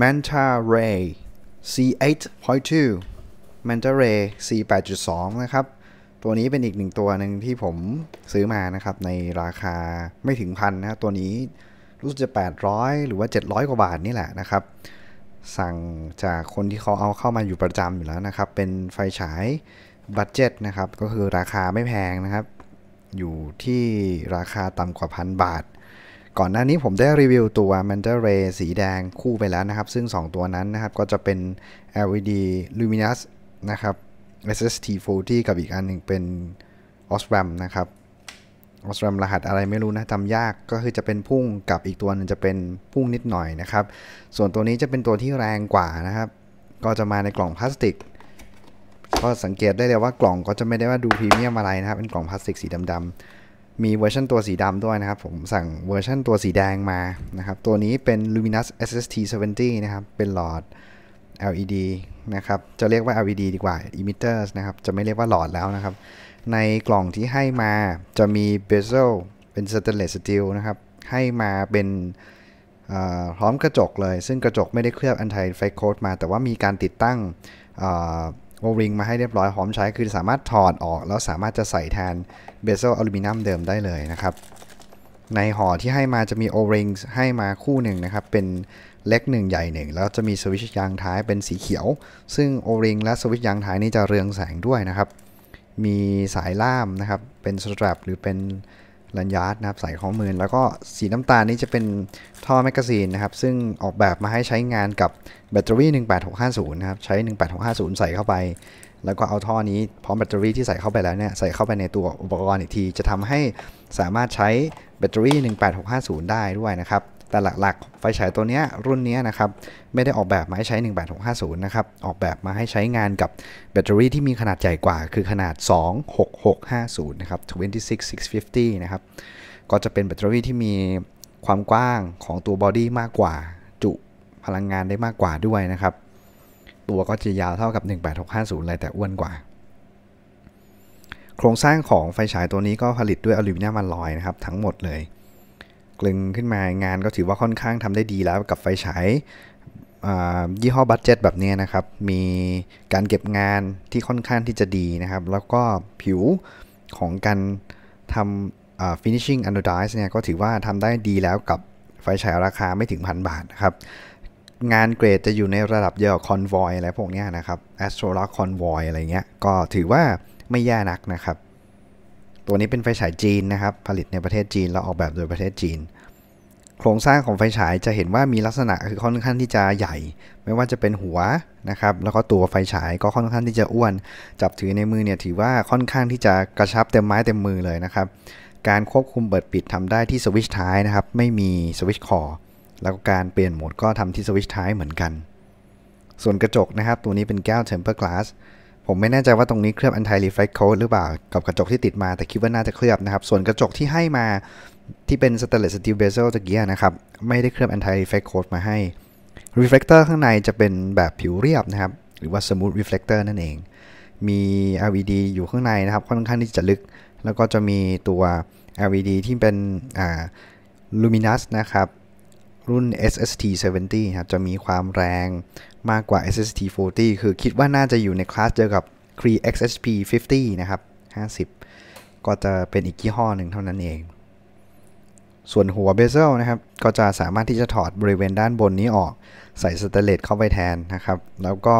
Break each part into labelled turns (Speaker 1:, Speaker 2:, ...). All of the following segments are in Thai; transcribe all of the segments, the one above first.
Speaker 1: Manta Ray C8.2 Manta Ray C8.2 นะครับ ตัวนี้เป็นอีกหนึ่งตัวหนึ่งที่ผมซื้อมานะครับในราคาไม่ถึงพันนะตัวนี้รู้สึกจะ 800 หรือว่า 700 กว่าบาทนี่แหละนะครับ สั่งจากคนที่เขาเอาเข้ามาอยู่ประจำอยู่แล้วนะครับ เป็นไฟฉายบัตเจ็ตนะครับ ก็คือราคาไม่แพงนะครับ อยู่ที่ราคาต่ำกว่าพันบาทก่อนหน้านี้ผมได้รีวิวตัว Manta Ray สีแดงคู่ไปแล้วนะครับซึ่ง 2 ตัวนั้นนะครับก็จะเป็น LED Luminous นะครับ SST40 กับอีกอันหนึ่งเป็น Osram นะครับ Osram รหัสอะไรไม่รู้นะจำยากก็คือจะเป็นพุ่งกับอีกตัวนึงจะเป็นพุ่งนิดหน่อยนะครับส่วนตัวนี้จะเป็นตัวที่แรงกว่านะครับก็จะมาในกล่องพลาสติกก็สังเกตได้เลยว่ากล่องก็จะไม่ได้ว่าดูพรีเมียมอะไรนะครับ เป็นกล่องพลาสติกสีดำๆมีเวอร์ชันตัวสีดำด้วยนะครับ ผมสั่งเวอร์ชันตัวสีแดงมานะครับ ตัวนี้เป็น Luminous SST 70นะครับ เป็นหลอด LED นะครับ จะเรียกว่า LED ดีกว่า emitters นะครับ จะไม่เรียกว่าหลอดแล้วนะครับ ในกล่องที่ให้มาจะมี bezel เป็น stainless steel นะครับ ให้มาเป็นพร้อมกระจกเลย ซึ่งกระจกไม่ได้เคลือบ anti fake coat มา แต่ว่ามีการติดตั้งโอริงมาให้เรียบร้อยหอมใช้คือสามารถถอดออก แล้วสามารถจะใส่แทนเบสเซลอลูมิเนียมเดิมได้เลยนะครับ ในห่อที่ให้มาจะมีโอริงให้มาคู่หนึ่งนะครับ เป็นเล็กหนึ่งใหญ่หนึ่งแล้วจะมีสวิชยางท้ายเป็นสีเขียว ซึ่งโอริง และสวิชยางท้ายนี่จะเรืองแสงด้วยนะครับ มีสายล่ามนะครับ เป็นสตรัปหรือเป็นลันยาร์ดนะครับใส่ข้อมือแล้วก็สีน้ำตาลนี้จะเป็นท่อแมกกาซีนนะครับซึ่งออกแบบมาให้ใช้งานกับแบตเตอรี่ 18650นะครับใช้ 18650 ใส่เข้าไป แล้วก็เอาท่อนี้พร้อมแบตเตอรี่ที่ใส่เข้าไปแล้วเนี่ยใส่เข้าไปในตัวอุปกรณ์อีกที จะทำให้สามารถใช้แบตเตอรี่ 18650 ได้ด้วยนะครับแต่หลักๆ ไฟฉายตัวนี้รุ่นนี้นะครับไม่ได้ออกแบบมาให้ใช้ 18650 นะครับออกแบบมาให้ใช้งานกับแบตเตอรี่ที่มีขนาดใหญ่กว่า คือขนาด 26650 นะครับ 26650 นะครับก็จะเป็นแบตเตอรี่ที่มีความกว้างของตัวบอดี้มากกว่าจุพลังงานได้มากกว่าด้วยนะครับตัวก็จะยาวเท่ากับ 18650เลยแต่อ้วนกว่า โครงสร้างของไฟฉายตัวนี้ก็ผลิตด้วยอลูมิเนียมอลลอยนะครับทั้งหมดเลยกลึงขึ้นมางานก็ถือว่าค่อนข้างทำได้ดีแล้วกับไฟฉายยี่ห้อบัตเจ็ตแบบนี้นะครับ มีการเก็บงานที่ค่อนข้างที่จะดีนะครับ แล้วก็ผิวของการทำ finishing anodize เนี่ยก็ถือว่าทำได้ดีแล้วกับไฟฉายราคาไม่ถึงพันบาทนะครับงานเกรดจะอยู่ในระดับเดียวกับคอนวอยอะไรพวกนี้นะครับ a s t r o l o g Convoy อะไรเงี้ยก็ถือว่าไม่แย่นักนะครับตัวนี้เป็นไฟฉายจีนนะครับผลิตในประเทศจีนแลาออกแบบโดยประเทศจีน โครงสร้างของไฟฉายจะเห็นว่ามีลักษณะคือค่อนข้างที่จะใหญ่ ไม่ว่าจะเป็นหัวนะครับแล้วก็ตัวไฟฉายก็ค่อนข้างที่จะอ้วน จับถือในมือเนี่ยถือว่าค่อนข้างที่จะกระชับเต็มไม้เต็มมือเลยนะครับการควบคุมเปิดปิดทำได้ที่สวิตช์ท้ายนะครับไม่มีสวิตช์คอแล้วก็การเปลี่ยนโหมดก็ทำที่สวิตช์ท้ายเหมือนกันส่วนกระจกนะครับตัวนี้เป็นแก้วเทมเปอร์กลาสผมไม่แน่ใจว่าตรงนี้เคลือบ anti reflect coat หรือเปล่ากับกระจกที่ติดมาแต่คิดว่าน่าจะเคลือบนะครับ ส่วนกระจกที่ให้มาที่เป็น s t ตเล l e s s steel bezel ตะเกียนะครับไม่ได้เคลือบ anti reflect coat มาให้ reflector ข้างในจะเป็นแบบผิวเรียบนะครับ หรือว่า smooth reflector นั่นเอง มี LED อยู่ข้างในนะครับ ค่อนข้างที่จะลึก แล้วก็จะมีตัว LED ที่เป็นลูม l u m i n นะครับรุ่น SST 70ครับจะมีความแรงมากกว่า SST 40คือคิดว่าน่าจะอยู่ในคลาสเดียวกับ Cree XSP 50 นะครับ 50 ก็จะเป็นอีกยี่ห้อหนึ่งเท่านั้นเอง ส่วนหัวเบเซลนะครับ ก็จะสามารถที่จะถอดบริเวณด้านบนนี้ออก ใส่สเตเลตเข้าไปแทนนะครับ แล้วก็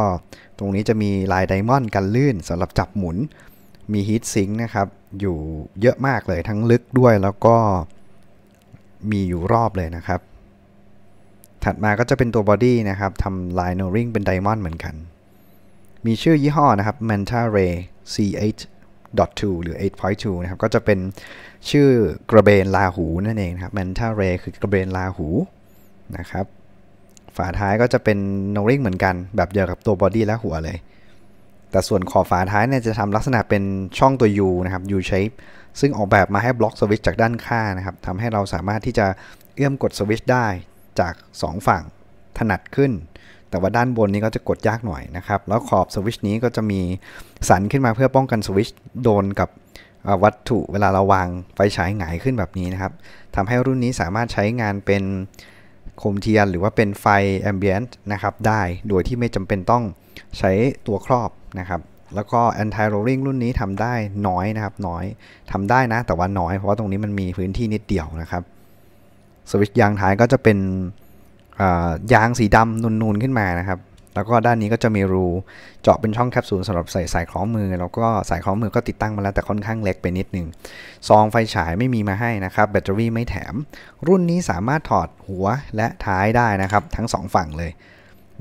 Speaker 1: ตรงนี้จะมีลายไดมอนด์กันลื่นสำหรับจับหมุน มีฮีทซิงค์นะครับ อยู่เยอะมากเลยทั้งลึกด้วย แล้วก็มีอยู่รอบเลยนะครับถัดมาก็จะเป็นตัวบอดี้นะครับทำลายโนริงเป็นไดมอนด์เหมือนกัน มีชื่อยี่ห้อนะครับ Manta Ray C8 2หรือ 8.2นะครับ ก็จะเป็นชื่อกระเบนลาหูนั่นเองครับ Manta Ray คือกระเบนลาหูนะครับ ฝาท้ายก็จะเป็นโนริงเหมือนกัน แบบเดียวกับตัวบอดี้และหัวเลย แต่ส่วนขอบฝาท้ายเนี่ยจะทำลักษณะเป็นช่องตัว U นะครับ U shape ซึ่งออกแบบมาให้บล็อกสวิตช์จากด้านข้างนะครับทำให้เราสามารถที่จะเอื้อมกดสวิตช์ได้จาก2งฝั่งถนัดขึ้น แต่ว่าด้านบนนี้ก็จะกดยากหน่อยนะครับ แล้วขอบสวิชนี้ก็จะมีสันขึ้นมาเพื่อป้องกันสวิชโดนกับวัตถุเวลาเราวางไฟฉายหงายขึ้นแบบนี้นะครับ ทำให้รุ่นนี้สามารถใช้งานเป็นโคมเทียนหรือว่าเป็นไฟแอมเบียนต์นะครับได้โดยที่ไม่จำเป็นต้องใช้ตัวครอบนะครับ แล้วก็ anti rolling รุ่นนี้ทำได้น้อยนะครับ น้อยทำได้นะ แต่ว่าน้อย เพราะว่าตรงนี้มันมีพื้นที่นิดเดียวนะครับสวิตช์ยางท้ายก็จะเป็นยางสีดำนูนๆขึ้นมานะครับแล้วก็ด้านนี้ก็จะมีรูเจาะเป็นช่องแคปซูลสำหรับใส่สายคล้องมือ แล้วก็สายคล้องมือก็ติดตั้งมาแล้วแต่ค่อนข้างเล็กไปนิดนึงซองไฟฉายไม่มีมาให้นะครับ แบตเตอรี่ไม่แถม รุ่นนี้สามารถถอดหัวและท้ายได้นะครับ ทั้ง 2 ฝั่งเลย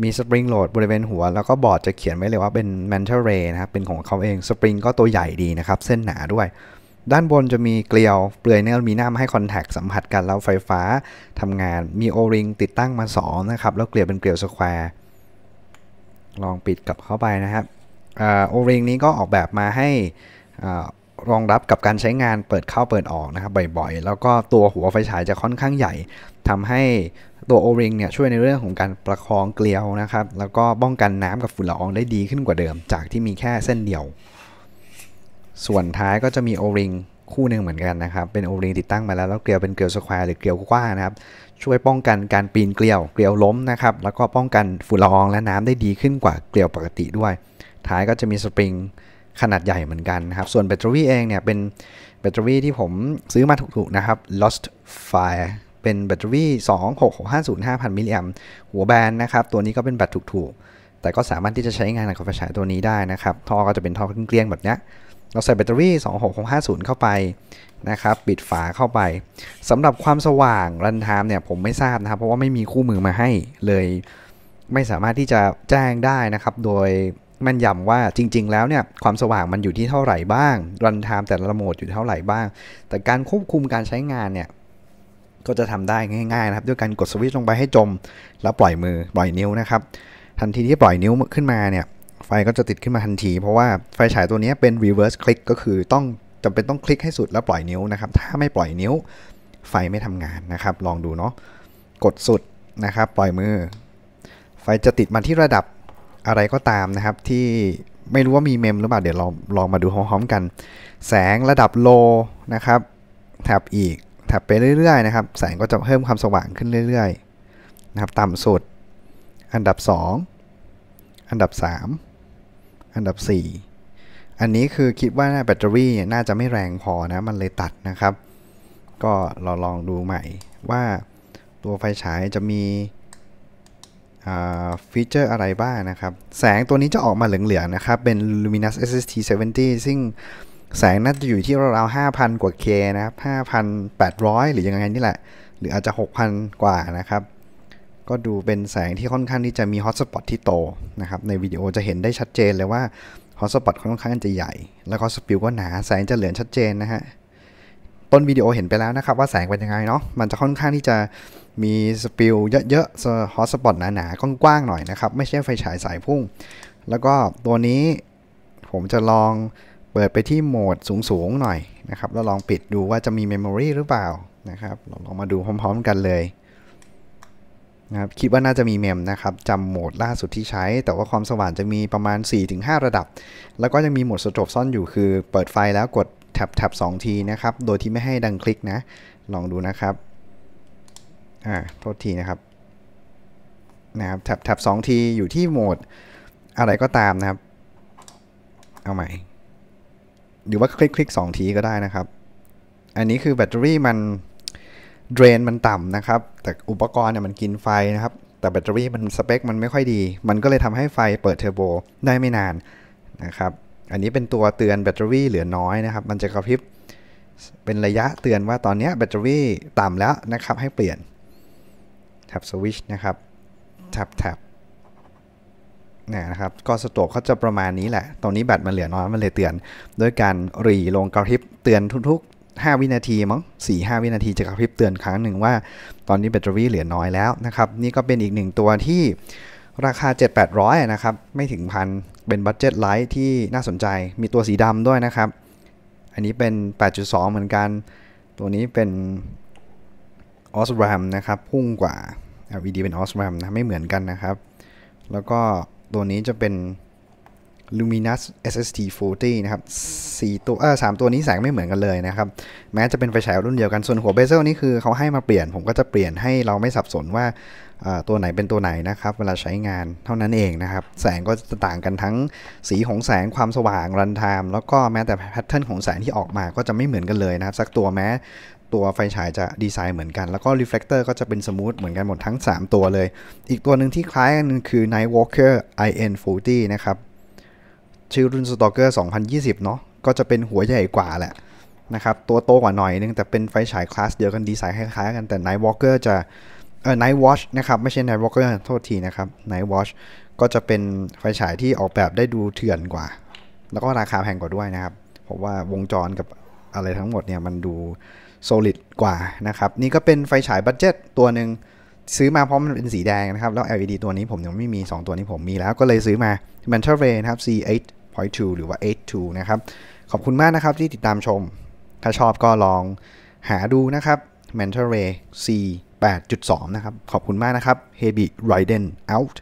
Speaker 1: มีสปริงโหลดบริเวณหัวแล้วก็บอร์ดจะเขียนไว้เลยว่าเป็น m อร์เรย์นะครับเป็นของเขาเองสปริงก็ตัวใหญ่ดีนะครับเส้นหนาด้วยด้านบนจะมีเกลียวเปลือยเนื้อมีหน้ามาให้คอนแทคสัมผัสกันแล้วไฟฟ้าทำงานมีโอริงติดตั้งมา2นะครับแล้วเกลียวเป็นเกลียวสแควร์ลองปิดกลับเข้าไปนะครับโอริงนี้ก็ออกแบบมาให้รองรับกับการใช้งานเปิดเข้าเปิดออกนะครับบ่อยๆแล้วก็ตัวหัวไฟฉายจะค่อนข้างใหญ่ ทำให้ตัวโอริงเนี่ยช่วยในเรื่องของการประคองเกลียวนะครับแล้วก็ป้องกันน้ำกับฝุ่นละอองได้ดีขึ้นกว่าเดิม จากที่มีแค่เส้นเดียวส่วนท้ายก็จะมีโอริงคู่หนึ่งเหมือนกันนะครับ เป็นโอริงติดตั้งมาแล้วแล้วเกลียวเป็นเกลียวสแควร์หรือเกลียวกว้างนะครับ ช่วยป้องกันการปีนเกลียวเกลียวล้มนะครับ แล้วก็ป้องกันฝุ่นละอองและน้ำได้ดีขึ้นกว่าเกลียวปกติด้วย ท้ายก็จะมีสปริงขนาดใหญ่เหมือนกันนะครับ ส่วนแบตเตอรี่เองเนี่ยเป็นแบตเตอรี่ที่ผมซื้อมาถูกๆนะครับ Lost Fire เป็นแบตเตอรี่ 266505 0 0มิลลิแอมหัวแบนนะครับ ตัวนี้ก็เป็นแบตถูกๆ แต่ก็สามารถที่จะใช้งานกับไฟฉายตัวนี้ได้นะครับ ท่อก็จะเป็นท่อเกลี้ยงแบบนี้เราใส่แบตเตอรี่ 26650 เข้าไปนะครับ ปิดฝาเข้าไป สำหรับความสว่างรันทามเนี่ยผมไม่ทราบนะครับ เพราะว่าไม่มีคู่มือมาให้เลย ไม่สามารถที่จะแจ้งได้นะครับ โดยม่นย้ำว่าจริง ๆ แล้วเนี่ยความสว่างมันอยู่ที่เท่าไหร่บ้าง รันทามแต่ละโหมดอยู่เท่าไหร่บ้าง แต่การควบคุมการใช้งานเนี่ยก็จะทำได้ง่ายๆนะครับด้วยการกดสวิตช์ลงไปให้จม แล้วปล่อยมือปล่อยนิ้วนะครับ ทันทีที่ปล่อยนิ้วขึ้นมาเนี่ยไฟก็จะติดขึ้นมาทันทีเพราะว่าไฟฉายตัวนี้เป็น reverse click ก็คือต้องจำเป็นต้องคลิกให้สุดแล้วปล่อยนิ้วนะครับ ถ้าไม่ปล่อยนิ้วไฟไม่ทำงานนะครับ ลองดูเนาะกดสุดนะครับ ปล่อยมือ ไฟจะติดมาที่ระดับอะไรก็ตามนะครับ ที่ไม่รู้ว่ามีเมมหรือเปล่าเดี๋ยวลองลองมาดูพร้อมๆกัน แสงระดับโลนะครับแถบอีกแถบไปเรื่อยๆนะครับ แสงก็จะเพิ่มความสว่างขึ้นเรื่อยๆนะครับต่ำสุด อันดับ 2 อันดับ3อันดับ4อันนี้คือคิดว่าแบตเตอรี่น่าจะไม่แรงพอนะ มันเลยตัดนะครับ ก็เราลองดูใหม่ว่าตัวไฟฉายจะมีฟีเจอร์อะไรบ้างนะครับ แสงตัวนี้จะออกมาเหลืองๆนะครับ เป็น luminous SST 70 ซึ่งแสงน่าจะอยู่ที่ราวๆ 5,000 กว่า K นะครับ 5,800 หรือยังไงนี่แหละ หรืออาจจะ 6,000 กว่านะครับก็ดูเป็นแสงที่ค่อนข้างที่จะมีฮอตสปอตที่โตนะครับ ในวิดีโอจะเห็นได้ชัดเจนเลยว่าฮอตสปอตค่อนข้างจะใหญ่ แล้วก็สปิลก็หนาแสงจะเหลืองชัดเจนนะฮะต้นวิดีโอเห็นไปแล้วนะครับว่าแสงเป็นยังไงเนาะมันจะค่อนข้างที่จะมีสปิลเยอะๆฮอตสปอตหนาๆกว้างๆหน่อยนะครับไม่ใช่ไฟฉายสายพุ่ง แล้วก็ตัวนี้ ผมจะลองเปิดไปที่โหมดสูงๆหน่อยนะครับแล้วลองปิดดูว่าจะมีเมมโมรีหรือเปล่านะครับลองมาดูพร้อมๆกันเลยนะครับคิดว่าน่าจะมีเมมนะครับจำโหมดล่าสุดที่ใช้ แต่ว่าความสว่างจะมีประมาณ 4-5 ระดับ แล้วก็ยังมีโหมดสจบซ่อนอยู่คือเปิดไฟแล้วกดแท็บแท็บสองทีนะครับโดยที่ไม่ให้ดังคลิกนะ ลองดูนะครับอ่าโทษทีนะครับนะครับแท็บแท็บสองทีอยู่ที่โหมดอะไรก็ตามนะครับ เอาใหม่หรือว่าคลิกคลิกสองทีก็ได้นะครับอันนี้คือแบตเตอรี่มันเดรนมันต่ำนะครับ แต่อุปกรณ์เนี่ยมันกินไฟนะครับแต่แบตเตอรี่มันสเปคมันไม่ค่อยดี มันก็เลยทำให้ไฟเปิดเทอร์โบได้ไม่นานนะครับอันนี้เป็นตัวเตือนแบตเตอรี่เหลือน้อยนะครับมันจะกระพริบเป็นระยะเตือนว่าตอนนี้แบตเตอรี่ต่ำแล้วนะครับให้เปลี่ยนแท็บสวิชนะครับแท็บแท็บนะครับก็สโตกเขาจะประมาณนี้แหละตรงนี้แบตมันเหลือน้อย มันเลยเตือนด้วยการรีลงกระพริบเตือนทุก5 วินาทีมั้ง4 5 วินาทีจะกระพริบเตือนครั้งหนึ่งว่า ตอนนี้แบตเตอรี่เหลือน้อยแล้วนะครับนี่ก็เป็นอีกหนึ่งตัวที่ราคา 7800นะครับไม่ถึงพันเป็นบัตเจ็ตไลท์ที่น่าสนใจมีตัวสีดำด้วยนะครับ อันนี้เป็น 8.2 เหมือนกัน ตัวนี้เป็นออสแรมนะครับพุ่งกว่า LED เป็นออสแรมนะไม่เหมือนกันนะครับ แล้วก็ตัวนี้จะเป็น Luminous SST 40นะครับสี่ตัวเออสามตัวนี้แสงไม่เหมือนกันเลยนะครับแม้จะเป็นไฟฉายรุ่นเดียวกัน ส่วนหัวเบเซลนี่คือเขาให้มาเปลี่ยนผมก็จะเปลี่ยนให้เราไม่สับสนว่าตัวไหนเป็นตัวไหนนะครับเวลาใช้งานเท่านั้นเองนะครับ แสงก็จะต่างกันทั้งสีของแสงความสว่างรันไทม์แล้วก็แม้แต่แพทเทิร์นของแสงที่ออกมาก็จะไม่เหมือนกันเลยนะครับสักตัวแม้ตัวไฟฉายจะดีไซน์เหมือนกันแล้วก็รีเฟลคเตอร์ก็จะเป็นสมูทเหมือนกันหมดทั้ง 3 ตัวเลย อีกตัวหนึ่งที่คล้ายกันคือ Night Walker IN40 นะครับชื่อรุ่นสตอเกอร์ 2020 เนาะก็จะเป็นหัวใหญ่กว่าแหละนะครับ ตัวโตกว่าหน่อยนึง แต่เป็นไฟฉายคลาสเดียวกันดีไซน์คล้ายๆกัน แต่ Night Walker จะเออ Night Watch นะครับ ไม่ใช่ Night Walker โทษทีนะครับ Night Watch ก็จะเป็นไฟฉายที่ออกแบบได้ดูเถื่อนกว่า แล้วก็ราคาแพงกว่าด้วยนะครับ เพราะว่าวงจรกับอะไรทั้งหมดเนี่ยมันดูโซลิดกว่านะครับ นี่ก็เป็นไฟฉายบัตเจ็ตตัวหนึ่งซื้อมาเพราะมันเป็นสีแดงนะครับ แล้ว LED ตัวนี้ผมยังไม่มี 2 ตัวนี้ผมมีแล้วก็เลยซื้อมา m a n t l Ray นะครับ C8 point หรือว่า 8.2นะครับ ขอบคุณมากนะครับที่ติดตามชม ถ้าชอบก็ลองหาดูนะครับ Mentor Ray C 8.2นะครับ ขอบคุณมากนะครับ Heavy Riden out